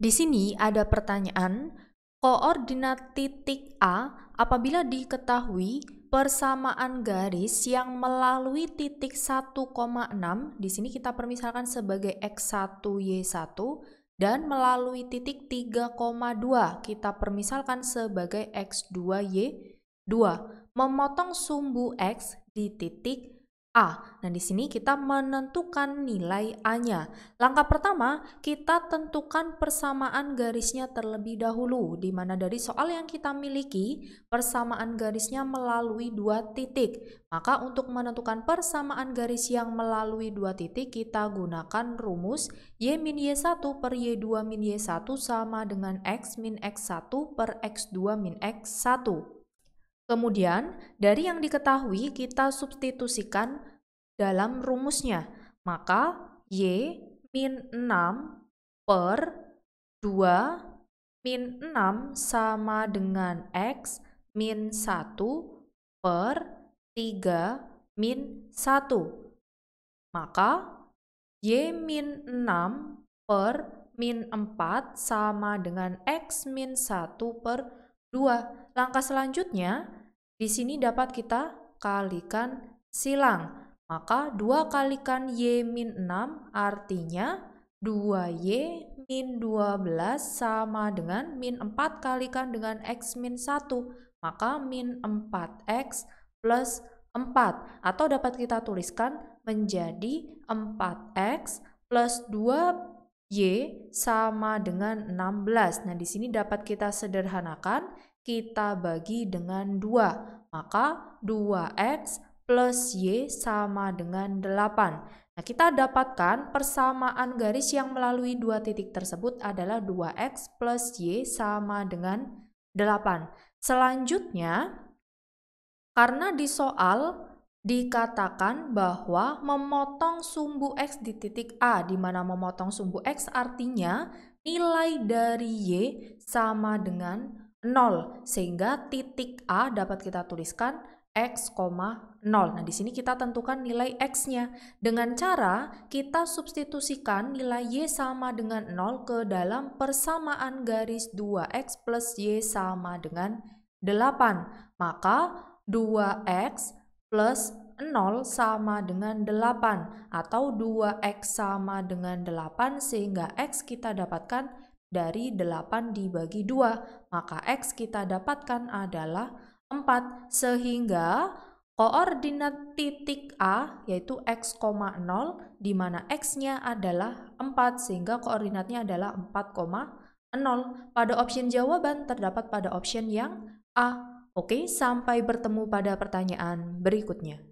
Di sini ada pertanyaan, koordinat titik A apabila diketahui persamaan garis yang melalui titik 1,6, di sini kita permisalkan sebagai X1, Y1, dan melalui titik 3,2 kita permisalkan sebagai X2, Y2, memotong sumbu X di titik A. Nah, di sini kita menentukan nilai A-nya. Langkah pertama, kita tentukan persamaan garisnya terlebih dahulu, di mana dari soal yang kita miliki, persamaan garisnya melalui dua titik. Maka untuk menentukan persamaan garis yang melalui dua titik, kita gunakan rumus Y min Y1 per Y2 min Y1 sama dengan X min X1 per X2 min X1. Kemudian, dari yang diketahui kita substitusikan dalam rumusnya. Maka, Y min 6 per 2 min 6 sama dengan X min 1 per 3 min 1. Maka, Y min 6 per min 4 sama dengan X min 1 per 2. Langkah selanjutnya, di sini dapat kita kalikan silang. Maka 2 kalikan Y min 6 artinya 2Y min 12 sama dengan min 4 kalikan dengan X min 1. Maka min 4X plus 4. Atau dapat kita tuliskan menjadi 4X plus 2 Y sama dengan 16. Nah, di sini dapat kita sederhanakan, kita bagi dengan 2. Maka 2X plus Y sama dengan 8. Nah, kita dapatkan persamaan garis yang melalui dua titik tersebut adalah 2X plus Y sama dengan 8. Selanjutnya, karena di soal Dikatakan bahwa memotong sumbu X di titik A, di mana memotong sumbu X artinya nilai dari Y sama dengan 0 sehingga titik A dapat kita tuliskan x, 0. Nah, di sini kita tentukan nilai x-nya dengan cara kita substitusikan nilai y sama dengan 0 ke dalam persamaan garis 2x plus y sama dengan 8. Maka 2x plus 0 sama dengan 8 atau 2x sama dengan 8 sehingga x kita dapatkan dari 8 dibagi 2 maka x kita dapatkan adalah 4 sehingga koordinat titik A yaitu x, 0 di mana x-nya adalah 4 sehingga koordinatnya adalah 4, 0 Pada option jawaban terdapat pada option yang A Oke, sampai bertemu pada pertanyaan berikutnya.